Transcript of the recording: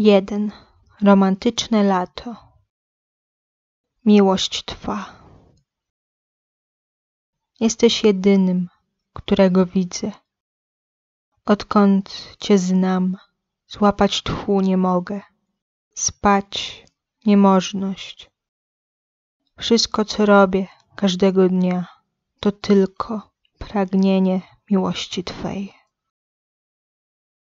1. Romantyczne lato. Miłość twa. Jesteś jedynym, którego widzę. Odkąd cię znam, złapać tchu nie mogę. Spać niemożność. Wszystko, co robię każdego dnia, to tylko pragnienie miłości twej.